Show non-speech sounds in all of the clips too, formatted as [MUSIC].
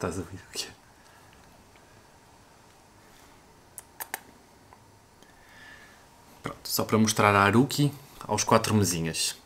Estás a ver o que é? Pronto, só para mostrar a Aruki aos quatro mesinhas.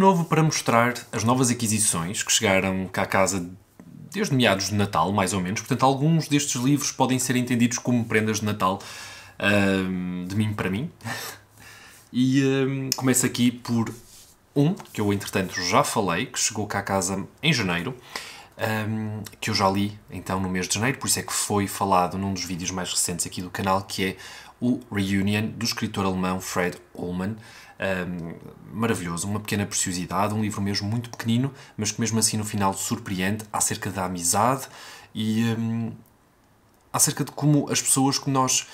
novo para mostrar as novas aquisições que chegaram cá à casa desde meados de Natal, mais ou menos. Portanto, alguns destes livros podem ser entendidos como prendas de Natal um, de mim para mim. [LAUGHS] E um, começo aqui por um, que eu entretanto já falei, que chegou cá à casa em janeiro, um, que eu já li então no mês de janeiro, por isso é que foi falado num dos vídeos mais recentes aqui do canal, que é o Reunion, do escritor alemão Fred Ullmann um, maravilhoso, uma pequena preciosidade, um livro mesmo muito pequenino, mas que mesmo assim no final surpreende acerca da amizade e um, acerca de como as pessoas que nós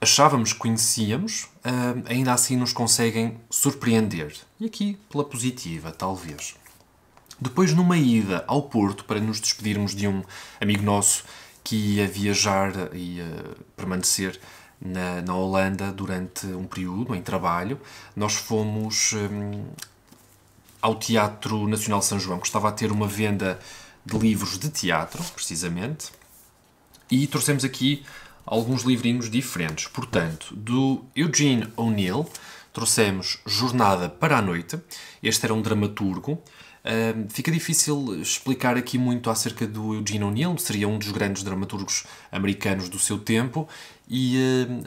achávamos que conhecíamos um, ainda assim nos conseguem surpreender. E aqui pela positiva, talvez. Depois, numa ida ao Porto para nos despedirmos de um amigo nosso que ia viajar e eh, permanecer na, na Holanda durante um período em trabalho. Nós fomos hum, ao Teatro Nacional São João, que estava a ter uma venda de livros de teatro, precisamente, e trouxemos aqui alguns livrinhos diferentes. Portanto, do Eugene O'Neill trouxemos Jornada para a Noite. Este era um dramaturgo. Uh, fica difícil explicar aqui muito acerca do Eugene O'Neill, seria um dos grandes dramaturgos americanos do seu tempo e hum,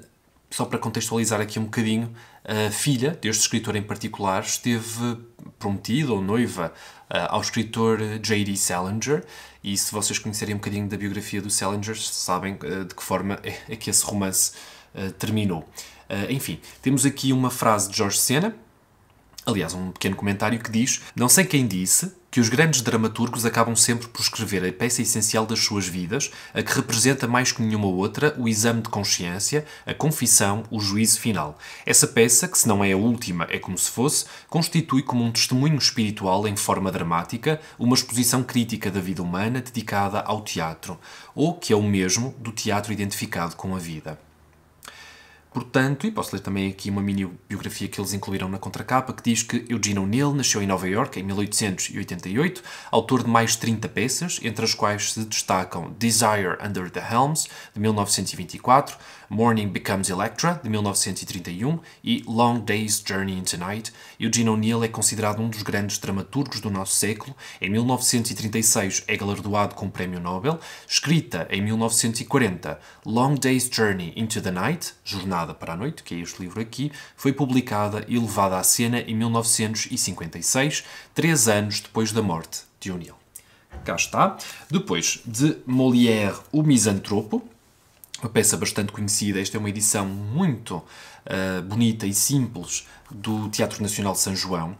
só para contextualizar aqui um bocadinho, a filha deste escritor em particular esteve prometida ou noiva ah, ao escritor J.D. Salinger, e se vocês conhecerem um bocadinho da biografia do Salinger, sabem ah, de que forma é, é que esse romance ah, terminou. Enfim, temos aqui uma frase de Jorge Sena, aliás, um pequeno comentário que diz: Não sei quem disse, que os grandes dramaturgos acabam sempre por escrever a peça essencial das suas vidas, a que representa mais que nenhuma outra o exame de consciência, a confissão, o juízo final. Essa peça, que se não é a última, é como se fosse, constitui como um testemunho espiritual em forma dramática, uma exposição crítica da vida humana dedicada ao teatro, ou que é o mesmo do teatro identificado com a vida. Portanto, e posso ler também aqui uma mini biografia que eles incluíram na contracapa, que diz que Eugene O'Neill nasceu em Nova York em 1888, autor de mais 30 peças, entre as quais se destacam Desire Under the Helms, de 1924, Morning Becomes Electra, de 1931, e Long Day's Journey into Night, Eugene O'Neill é considerado um dos grandes dramaturgos do nosso século. Em 1936 é galardoado com o Prémio Nobel. Escrita em 1940, Long Day's Journey into the Night, Jornada para a Noite, que é este livro aqui, foi publicada e levada à cena em 1956, três anos depois da morte de O'Neill. Cá está. Depois de Molière, O Misantropo, uma peça bastante conhecida. Esta é uma edição muito uh, bonita e simples do Teatro Nacional de São João.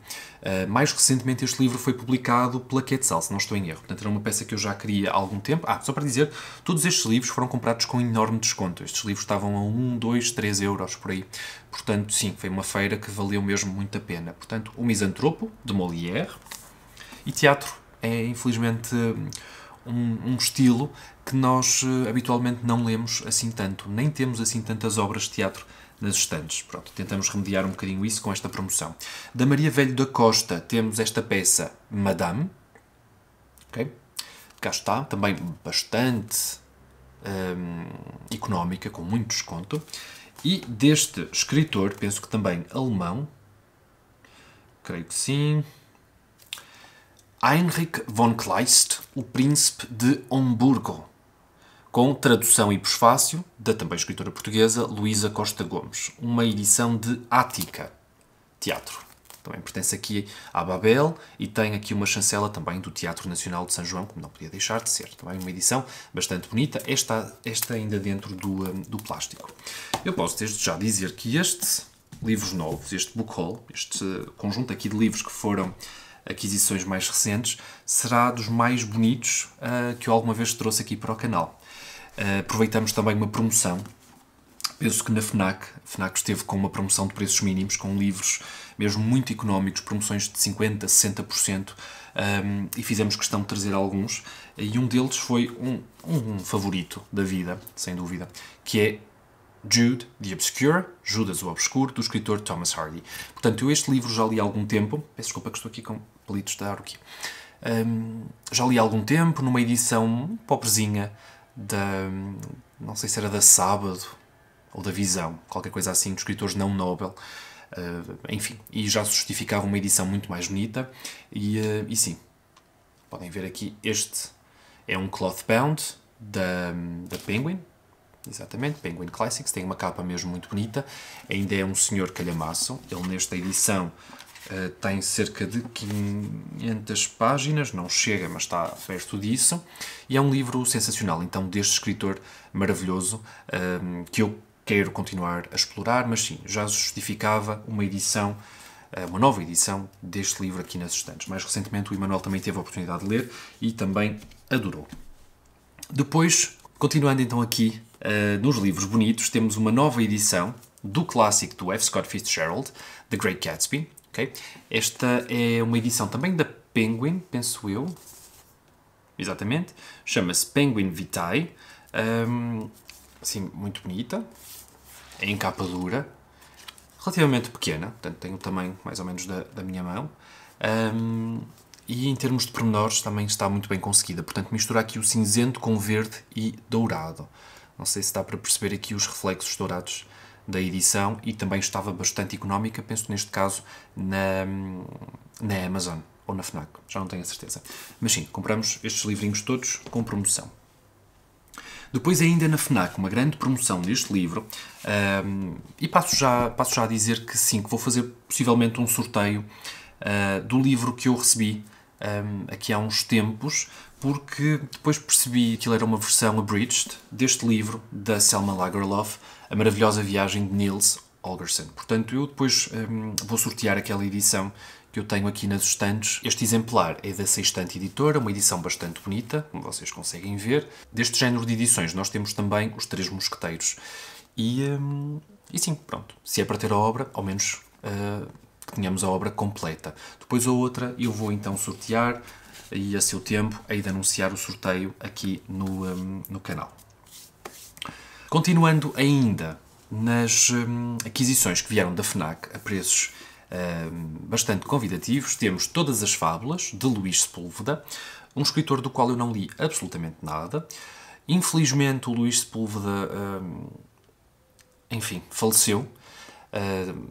Uh, mais recentemente este livro foi publicado pela Quetzal, se não estou em erro. Portanto, era uma peça que eu já queria há algum tempo. Ah, só para dizer, todos estes livros foram comprados com enorme desconto. Estes livros estavam a 1, 2, 3 euros por aí. Portanto, sim, foi uma feira que valeu mesmo muito a pena. Portanto, O Misantropo, de Molière, e teatro é, infelizmente um, um estilo que nós uh, habitualmente não lemos assim tanto, nem temos assim tantas obras de teatro nas estantes. Pronto, tentamos remediar um bocadinho isso com esta promoção. Da Maria Velho da Costa temos esta peça Madame. ok? Cá está, também bastante um, ehm, económica, com muito desconto. E deste escritor, penso que também alemão, creio que sim, Heinrich von Kleist, O Príncipe de Homburgo, com tradução e prefácio da também escritora portuguesa Luísa Costa Gomes, uma edição de Ática, teatro. Também pertence aqui à Babel e tem aqui uma chancela também do Teatro Nacional de São João, como não podia deixar de ser. Também uma edição bastante bonita, esta, esta ainda dentro do, hum, do plástico. Eu posso desde já dizer que este livros novos, este book haul, este conjunto aqui de livros que foram aquisições mais recentes, será dos mais bonitos uh, que eu alguma vez trouxe aqui para o canal. Uh, aproveitamos também uma promoção. Penso que na FNAC, a FNAC esteve com uma promoção de preços mínimos, com livros mesmo muito económicos, promoções de 50%, 60%, um, e fizemos questão de trazer alguns. E um deles foi um, um favorito da vida, sem dúvida, que é Jude the Obscure, Judas o Obscuro, do escritor Thomas Hardy. Portanto, eu este livro já li há algum tempo, peço desculpa que estou aqui com Pelitos da Arquia. Um, já li há algum tempo, numa edição pobrezinha da. não sei se era da Sábado ou da Visão, qualquer coisa assim, de escritores não Nobel. Uh, enfim, e já se justificava uma edição muito mais bonita. E, uh, e sim, podem ver aqui, este é um cloth bound da, da Penguin, Exatamente, Penguin Classics, tem uma capa mesmo muito bonita, ainda é um senhor calhamaço, ele nesta edição eh, tem cerca de 500 páginas, não chega, mas está perto disso, e é um livro sensacional, então, deste escritor maravilhoso ehm, que eu quero continuar a explorar, mas sim, já justificava uma edição, eh, uma nova edição deste livro aqui nas estantes. Mais recentemente o Emanuel também teve a oportunidade de ler e também adorou. Depois, continuando então aqui eh, nos livros bonitos, temos uma nova edição do clássico do F. Scott Fitzgerald, The Great Gatsby, Okay? Esta é uma edição também da Penguin, penso eu. Exatamente. Chama-se Penguin Vitae. Um, assim, muito bonita. É em capa dura. Relativamente pequena, portanto tem o tamanho mais ou menos da, da minha mão. Um, e em termos de pormenores também está muito bem conseguida. Portanto, mistura aqui o cinzento com verde e dourado. Não sei se dá para perceber aqui os reflexos dourados da edição e também estava bastante económica, penso neste caso na, na Amazon ou na FNAC, já não tenho a certeza. Mas sim, compramos estes livrinhos todos com promoção. Depois ainda na FNAC, uma grande promoção deste livro, um, e passo já, passo já a dizer que sim, que vou fazer possivelmente um sorteio uh, do livro que eu recebi um, aqui há uns tempos, porque depois percebi que ele era uma versão abridged deste livro da Selma Lagerlof, A Maravilhosa Viagem de Niels Holgersen. Portanto, eu depois um, vou sortear aquela edição que eu tenho aqui nas estantes. Este exemplar é da Sextante Editora, uma edição bastante bonita, como vocês conseguem ver. Deste género de edições nós temos também Os Três Mosqueteiros. E, um, e sim, pronto, se é para ter a obra, ao menos uh, que tenhamos a obra completa. Depois a outra eu vou então sortear e a seu tempo aí de anunciar o sorteio aqui no, um, no canal. Continuando ainda nas um, aquisições que vieram da FNAC a preços um, bastante convidativos, temos Todas as Fábulas, de Luís Sepúlveda, um escritor do qual eu não li absolutamente nada. Infelizmente o Luís Sepúlveda, hum, enfim, faleceu hum,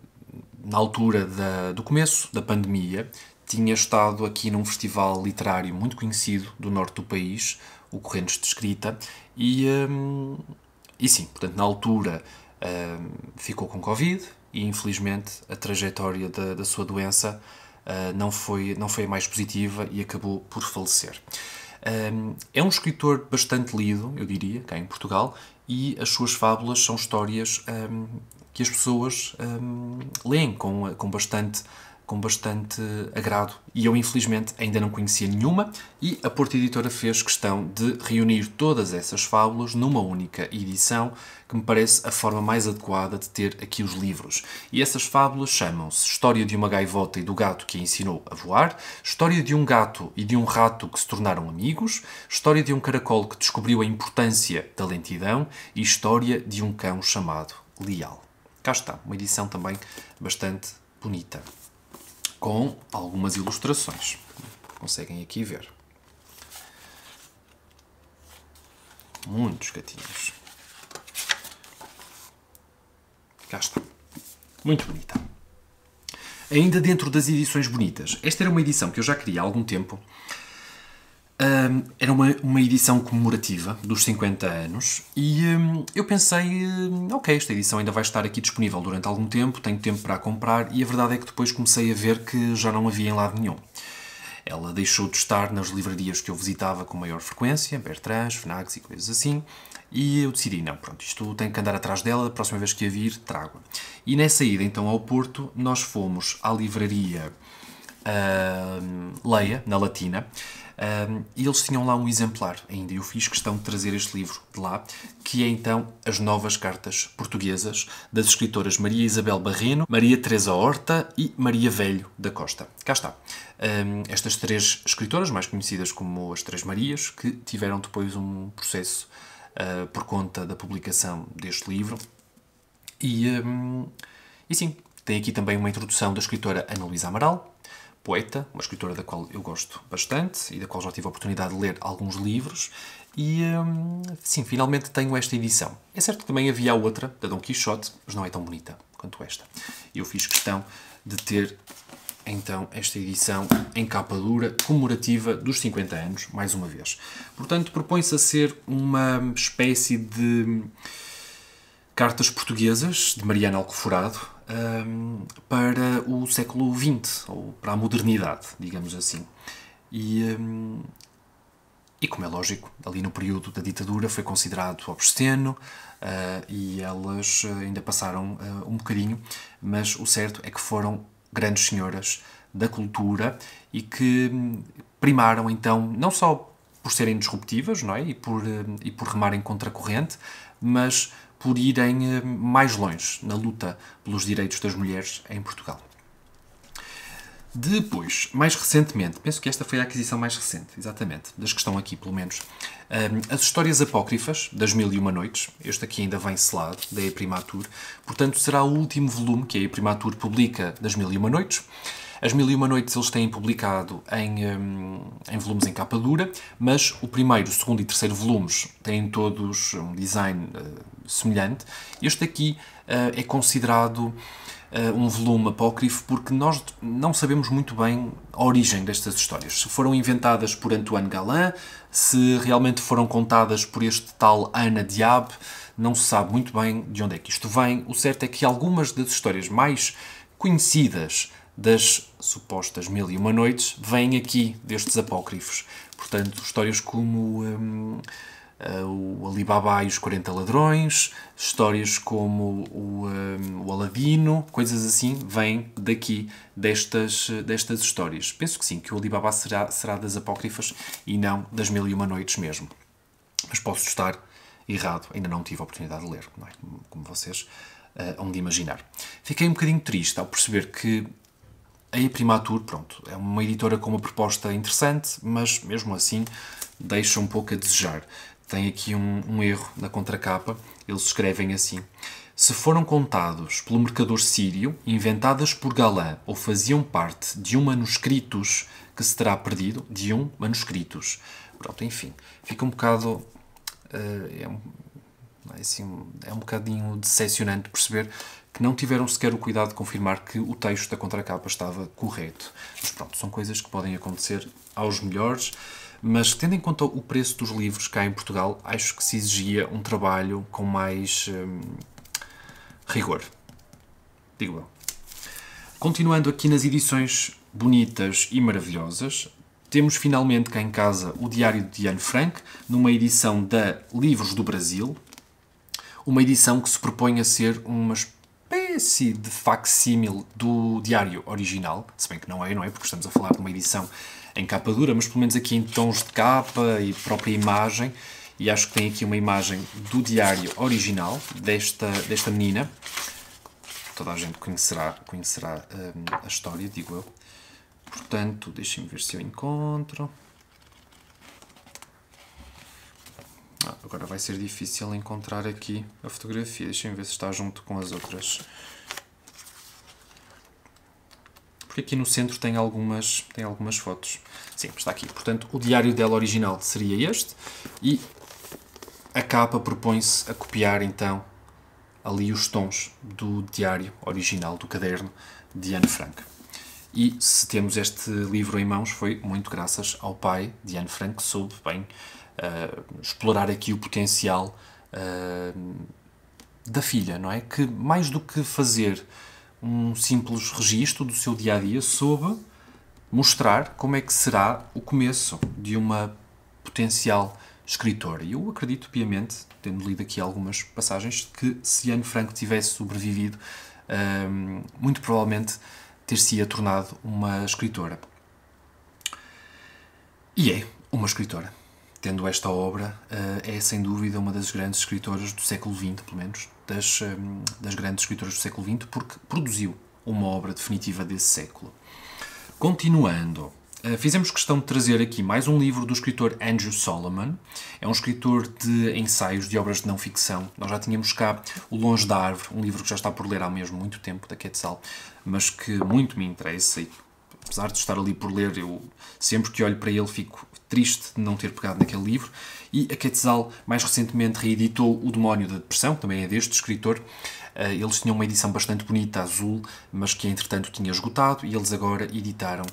na altura da, do começo da pandemia tinha estado aqui num festival literário muito conhecido do norte do país, o Correntes de Escrita, e, hum, e sim, portanto, na altura hum, ficou com Covid e infelizmente a trajetória da, da sua doença hum, não, foi, não foi a mais positiva e acabou por falecer. é um escritor bastante lido, eu diria, cá em Portugal, e as suas fábulas são histórias que as pessoas leem com, com bastante com bastante agrado. E eu, infelizmente, ainda não conhecia nenhuma, e a Porta Editora fez questão de reunir todas essas fábulas numa única edição, que me parece a forma mais adequada de ter aqui os livros. E essas fábulas chamam-se História de uma gaivota e do gato que a ensinou a voar, História de um gato e de um rato que se tornaram amigos, História de um caracol que descobriu a importância da lentidão e História de um cão chamado Leal. Cá está, uma edição também bastante bonita com algumas ilustrações. Conseguem aqui ver. Muitos gatinhos. Cá está. Muito bonita. Ainda dentro das edições bonitas, esta era uma edição que eu já queria há algum tempo um, era uma, uma edição comemorativa dos 50 anos e um, eu pensei, um, ok, esta edição ainda vai estar aqui disponível durante algum tempo, tenho tempo para a comprar e a verdade é que depois comecei a ver que já não havia em lado nenhum. Ela deixou de estar nas livrarias que eu visitava com maior frequência, Bertrands, Fnacs e coisas assim, e eu decidi, não, pronto, isto tenho que andar atrás dela, a próxima vez que a vir, trago-a. E nessa ida então ao Porto, nós fomos à livraria uh, Leia, na Latina, um, e eles tinham lá um exemplar ainda. Eu fiz questão de trazer este livro de lá, que é então As Novas Cartas Portuguesas, das escritoras Maria Isabel Barreno, Maria Teresa Horta e Maria Velho da Costa. Cá está. Um, estas três escritoras, mais conhecidas como as Três Marias, que tiveram depois um processo uh, por conta da publicação deste livro. E, um, e sim, tem aqui também uma introdução da escritora Ana Luísa Amaral, poeta, uma escritora da qual eu gosto bastante e da qual já tive a oportunidade de ler alguns livros. E, hum, sim, finalmente tenho esta edição. É certo que também havia outra, da Dom Quixote, mas não é tão bonita quanto esta. Eu fiz questão de ter, então, esta edição em capa dura, comemorativa dos 50 anos, mais uma vez. Portanto, propõe-se a ser uma espécie de hum, cartas portuguesas, de Mariana Alcoforado, um, para o século XX, ou para a modernidade, digamos assim. E, um, e como é lógico, ali no período da ditadura foi considerado obsceno uh, e elas ah, ainda passaram uh, um bocadinho, mas o certo é que foram grandes senhoras da cultura e que hum, primaram então não só por serem disruptivas não é? e, por, hum, e por remarem contra a corrente, mas por irem eh, mais longe na luta pelos direitos das mulheres em Portugal. Depois, mais recentemente, penso que esta foi a aquisição mais recente, exatamente, das que estão aqui, pelo menos, ehm, as histórias apócrifas das Mil e Uma Noites. Este aqui ainda vem selado, da E-Primatur. Portanto, será o último volume que a E-Primatur publica das Mil e Uma Noites. As Mil e Uma Noites eles têm publicado em, um, em volumes em capa dura, mas o primeiro, o segundo e terceiro volumes têm todos um design uh, semelhante. Este aqui uh, é considerado uh, um volume apócrifo porque nós não sabemos muito bem a origem destas histórias. Se foram inventadas por Antoine Galin, se realmente foram contadas por este tal Ana Diab, não se sabe muito bem de onde é que isto vem. O certo é que algumas das histórias mais conhecidas das supostas Mil e Uma Noites vêm aqui destes apócrifos. Portanto, histórias como um, uh, eh, o Alibaba e os 40 Ladrões, histórias como o, um, o Aladino, coisas assim, vêm daqui, destas, destas histórias. Penso que sim, que o Alibaba será, será das apócrifas e não das Mil e Uma Noites mesmo. Mas posso estar errado, ainda não tive a oportunidade de ler, não é? como vocês uh, hão de imaginar. Fiquei um bocadinho triste ao perceber que a Eprimatur, pronto, é uma editora com uma proposta interessante, mas mesmo assim deixa um pouco a desejar. Tem aqui um, um erro na contracapa, eles escrevem assim. Se foram contados pelo mercador sírio, inventadas por Galã ou faziam parte de um manuscritos que se terá perdido, de um manuscritos. Pronto, enfim, fica um bocado. Uh, é um, é assim, é um bocadinho decepcionante perceber que não tiveram sequer o cuidado de confirmar que o texto da contracapa estava correto. Mas pronto, são coisas que podem acontecer aos melhores, mas tendo em conta o preço dos livros cá em Portugal, acho que se exigia um trabalho com mais hum, rigor. Digo eu. Continuando aqui nas edições bonitas e maravilhosas, temos finalmente cá em casa o Diário de Anne Frank, numa edição da Livros do Brasil, uma edição que se propõe a ser uma espécie de facsímil do diário original, se bem que não é, não é? Porque estamos a falar de uma edição em capa dura, mas pelo menos aqui em tons de capa e própria imagem. E acho que tem aqui uma imagem do diário original desta, desta menina. Toda a gente conhecerá, conhecerá hum, a história, digo eu. Portanto, deixem-me ver se eu encontro. Ah, agora vai ser difícil encontrar aqui a fotografia. Deixem ver se está junto com as outras. Porque aqui no centro tem algumas, tem algumas fotos. Sim, está aqui. Portanto, o diário dela original seria este. E a capa propõe-se a copiar, então, ali os tons do diário original, do caderno de Anne Frank. E se temos este livro em mãos foi muito graças ao pai de Anne Frank, que soube bem eh, explorar aqui o potencial eh, da filha, não é? Que mais do que fazer um simples registro do seu dia a dia, soube mostrar como é que será o começo de uma potencial escritora. E eu acredito piamente, tendo lido aqui algumas passagens, que se Anne Frank tivesse sobrevivido, ehm, muito provavelmente ter-se-ia tornado uma escritora. E é uma escritora tendo esta obra, eh, é sem dúvida uma das grandes escritoras do século XX, pelo menos, das, ehm, das grandes escritoras do século XX, porque produziu uma obra definitiva desse século. Continuando, eh, fizemos questão de trazer aqui mais um livro do escritor Andrew Solomon. É um escritor de ensaios, de obras de não ficção. Nós já tínhamos cá O Longe da Árvore, um livro que já está por ler há mesmo muito tempo, da Quetzal, mas que muito me interessa e apesar de estar ali por ler, eu sempre que olho para ele fico triste de não ter pegado naquele livro. E a Quetzal, mais recentemente, reeditou O Demónio da Depressão, também é deste escritor. Eh, eles tinham uma edição bastante bonita, azul, mas que entretanto tinha esgotado, e eles agora editaram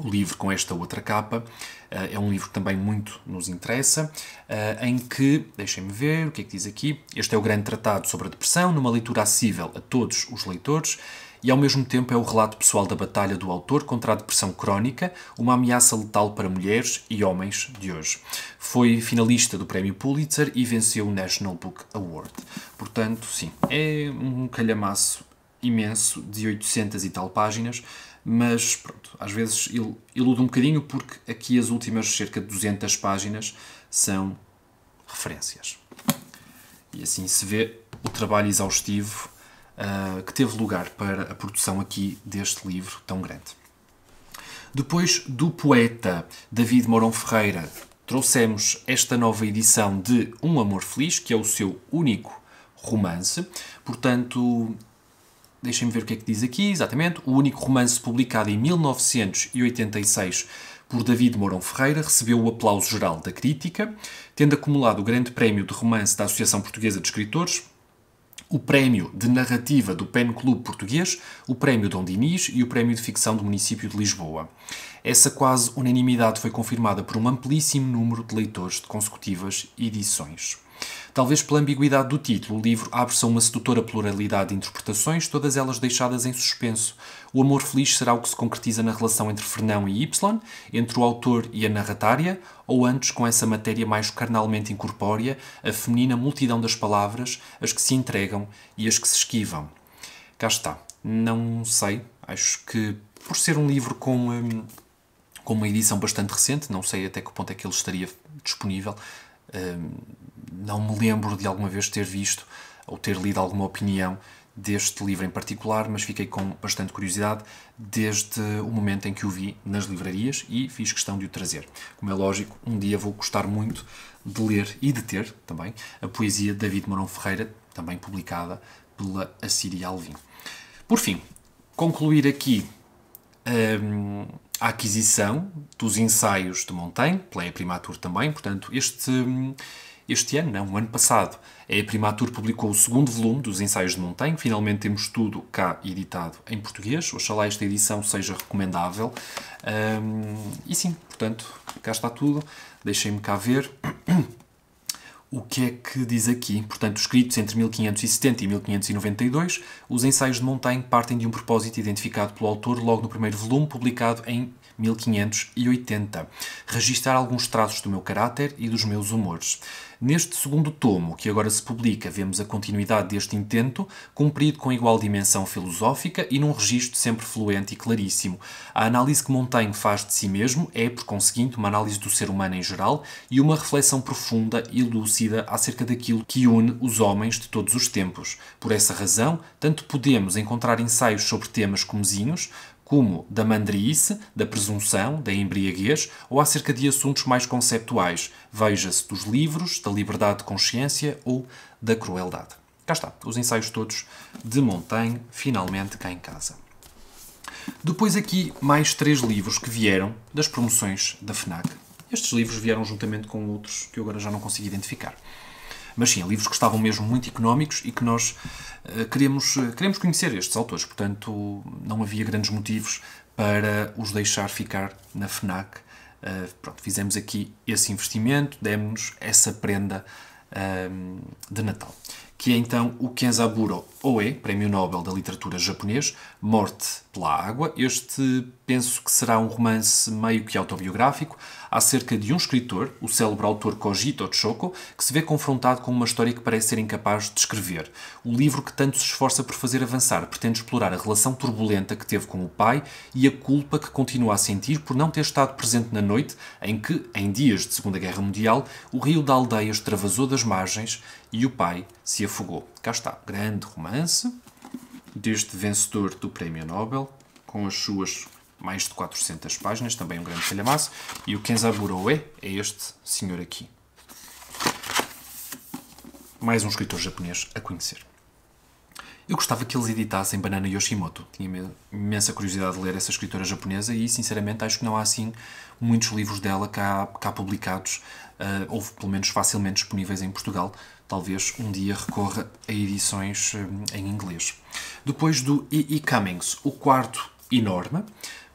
o livro com esta outra capa. Eh, é um livro que também muito nos interessa, eh, em que, deixem-me ver o que é que diz aqui, este é o grande tratado sobre a depressão, numa leitura acessível a todos os leitores e ao mesmo tempo é o relato pessoal da batalha do autor contra a depressão crónica, uma ameaça letal para mulheres e homens de hoje. Foi finalista do Prémio Pulitzer e venceu o National Book Award. Portanto, sim, é um calhamaço imenso de 800 e tal páginas, mas pronto, às vezes iludo um bocadinho porque aqui as últimas cerca de 200 páginas são referências. E assim se vê o trabalho exaustivo ah, que teve lugar para a produção aqui deste livro tão grande. Depois do poeta David Mourão Ferreira, trouxemos esta nova edição de Um Amor Feliz, que é o seu único romance. Portanto, deixem-me ver o que é que diz aqui exatamente. O único romance publicado em 1986 por David Mourão Ferreira recebeu o aplauso geral da crítica, tendo acumulado o Grande Prémio de Romance da Associação Portuguesa de Escritores o Prémio de Narrativa do PEN Clube Português, o Prémio Dom Dinis e o Prémio de Ficção do Município de Lisboa. Essa quase unanimidade foi confirmada por um amplíssimo número de leitores de consecutivas edições. Talvez pela ambiguidade do título, o livro abre-se a uma sedutora pluralidade de interpretações, todas elas deixadas em suspenso, o amor feliz será o que se concretiza na relação entre Fernão e Y, entre o autor e a narratária, ou antes com essa matéria mais carnalmente incorpórea, a feminina multidão das palavras, as que se entregam e as que se esquivam. Cá está. Não sei, acho que por ser um livro com, hum, com uma edição bastante recente, não sei até que ponto é que ele estaria disponível, hum, não me lembro de alguma vez ter visto ou ter lido alguma opinião deste livro em particular, mas fiquei com bastante curiosidade desde o momento em que o vi nas livrarias e fiz questão de o trazer. Como é lógico, um dia vou gostar muito de ler e de ter também a poesia de David Morão Ferreira, também publicada pela Assíria Alvim. Por fim, concluir aqui um, a aquisição dos ensaios de Montaigne, pela Primatur também, portanto, este. Um, este ano não, o ano passado. A Primatur publicou o segundo volume dos Ensaios de Montaigne. Finalmente temos tudo cá editado em português. Oxalá esta edição seja recomendável. Um, e sim, portanto, cá está tudo. Deixem-me cá ver. [CLEARS THROAT] O que é que diz aqui? Portanto, escritos entre 1570 e 1592, os ensaios de Montaigne partem de um propósito identificado pelo autor logo no primeiro volume, publicado em 1580, registar alguns traços do meu caráter e dos meus humores. Neste segundo tomo, que agora se publica, vemos a continuidade deste intento, cumprido com igual dimensão filosófica e num registro sempre fluente e claríssimo. A análise que Montaigne faz de si mesmo é, por conseguinte, uma análise do ser humano em geral e uma reflexão profunda e lúcida acerca daquilo que une os homens de todos os tempos. Por essa razão, tanto podemos encontrar ensaios sobre temas comezinhos, como da mandriice, da presunção, da embriaguez ou acerca de assuntos mais conceptuais, veja-se dos livros, da liberdade de consciência ou da crueldade. Cá está, os ensaios todos de Montaigne, finalmente cá em casa. Depois aqui mais três livros que vieram das promoções da FNAC. Estes livros vieram juntamente com outros que eu agora já não consigo identificar. Mas sim, livros que estavam mesmo muito económicos e que nós queremos, eh, queremos eh, conhecer estes autores, portanto não havia grandes motivos para os deixar ficar na FNAC. Eh, pronto, fizemos aqui esse investimento, demos-nos essa prenda ehm, de Natal que é então o Kenzaburo Oe, é, Prémio Nobel da Literatura japonês, Morte pela Água. Este penso que será um romance meio que autobiográfico acerca de um escritor, o célebre autor Koji Tochoko, que se vê confrontado com uma história que parece ser incapaz de escrever. O livro que tanto se esforça por fazer avançar pretende explorar a relação turbulenta que teve com o pai e a culpa que continua a sentir por não ter estado presente na noite em que, em dias de Segunda Guerra Mundial, o rio da aldeia extravasou das margens e o pai se afogou. Cá está, grande romance deste vencedor do Prémio Nobel, com as suas mais de 400 páginas, também um grande calhamaço, e o Kenzaburoe é este senhor aqui. Mais um escritor japonês a conhecer. Eu gostava que eles editassem Banana Yoshimoto. Tinha imensa curiosidade de ler essa escritora japonesa e, sinceramente, acho que não há assim muitos livros dela cá, cá publicados, uh, ou pelo menos facilmente disponíveis em Portugal. Talvez um dia recorra a edições um, eh, em inglês. Depois do E.E. E. Cummings, o quarto enorme,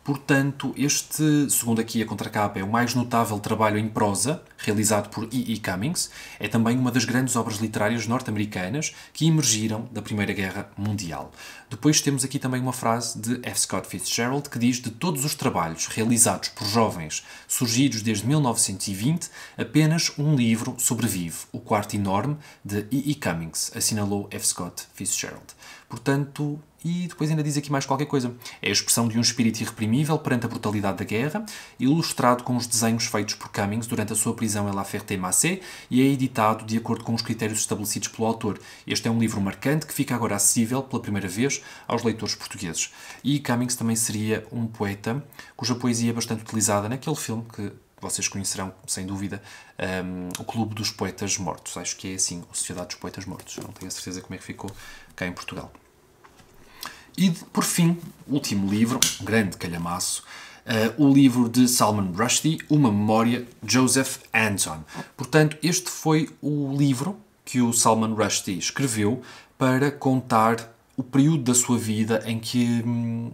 Portanto, este, segundo aqui a contracapa, é o mais notável trabalho em prosa realizado por E. E. Cummings. É também uma das grandes obras literárias norte-americanas que emergiram da Primeira Guerra Mundial. Depois temos aqui também uma frase de F. Scott Fitzgerald que diz: De todos os trabalhos realizados por jovens surgidos desde 1920, apenas um livro sobrevive, O Quarto Enorme, de E. E. Cummings, assinalou F. Scott Fitzgerald. Portanto, e depois ainda diz aqui mais qualquer coisa. É a expressão de um espírito irreprimível perante a brutalidade da guerra, ilustrado com os desenhos feitos por Cummings durante a sua prisão em La Ferté-Macé e é editado de acordo com os critérios estabelecidos pelo autor. Este é um livro marcante que fica agora acessível pela primeira vez aos leitores portugueses. E Cummings também seria um poeta cuja poesia é bastante utilizada naquele filme que vocês conhecerão, sem dúvida, um, o Clube dos Poetas Mortos. Acho que é assim, a Sociedade dos Poetas Mortos. Não tenho a certeza como é que ficou cá em Portugal. E, por fim, último livro, um grande calhamaço, uh, o livro de Salman Rushdie, Uma Memória, Joseph Anton. Portanto, este foi o livro que o Salman Rushdie escreveu para contar o período da sua vida em que, hum,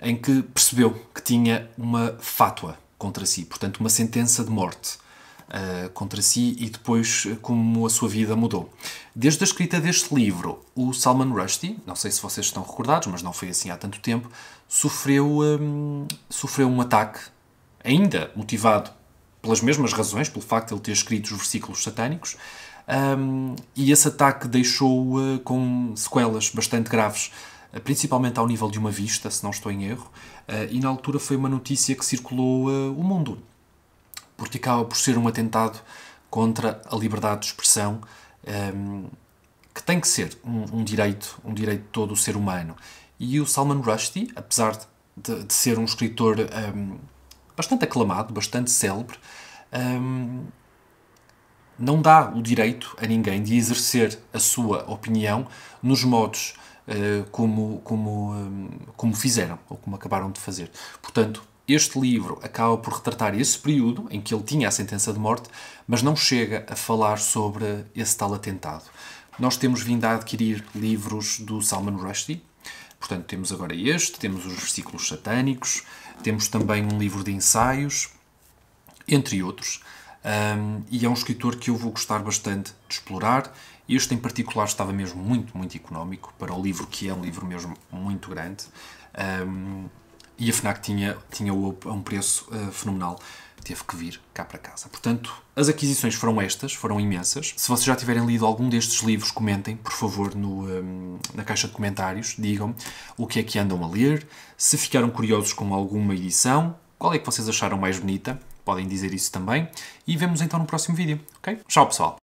em que percebeu que tinha uma fátua contra si, portanto, uma sentença de morte uh, contra si e depois eh, como a sua vida mudou. Desde a escrita deste livro, o Salman Rushdie, não sei se vocês estão recordados, mas não foi assim há tanto tempo, sofreu, um, sofreu um ataque, ainda motivado pelas mesmas razões, pelo facto de ele ter escrito os versículos satânicos, um, e esse ataque deixou uh, eh, com sequelas bastante graves, uh, principalmente ao nível de uma vista, se não estou em erro, uh, e na altura foi uma notícia que circulou o mundo porque acaba por ser um atentado contra a liberdade de expressão, um, ehm, que tem que ser um, um, direito, um direito de todo o ser humano. E o Salman Rushdie, apesar de, de ser um escritor um, ehm, bastante aclamado, bastante célebre, ehm, não dá o direito a ninguém de exercer a sua opinião nos modos uh, como, como, um, como fizeram ou como acabaram de fazer. Portanto, este livro acaba por retratar esse período em que ele tinha a sentença de morte, mas não chega a falar sobre esse tal atentado. Nós temos vindo a adquirir livros do Salman Rushdie, portanto, temos agora este, temos os versículos satânicos, temos também um livro de ensaios, entre outros. Um, e é um escritor que eu vou gostar bastante de explorar. Este em particular estava mesmo muito, muito económico para o livro, que é um livro mesmo muito grande. Um, e a FNAC tinha, tinha o a um preço uh, fenomenal. Teve que vir cá para casa. Portanto, as aquisições foram estas, foram imensas. Se vocês já tiverem lido algum destes livros, comentem, por favor, no, um, eh, na caixa de comentários. Digam o que é que andam a ler, se ficaram curiosos com alguma edição, qual é que vocês acharam mais bonita. Podem dizer isso também. E vemos então no próximo vídeo, ok? Tchau, pessoal!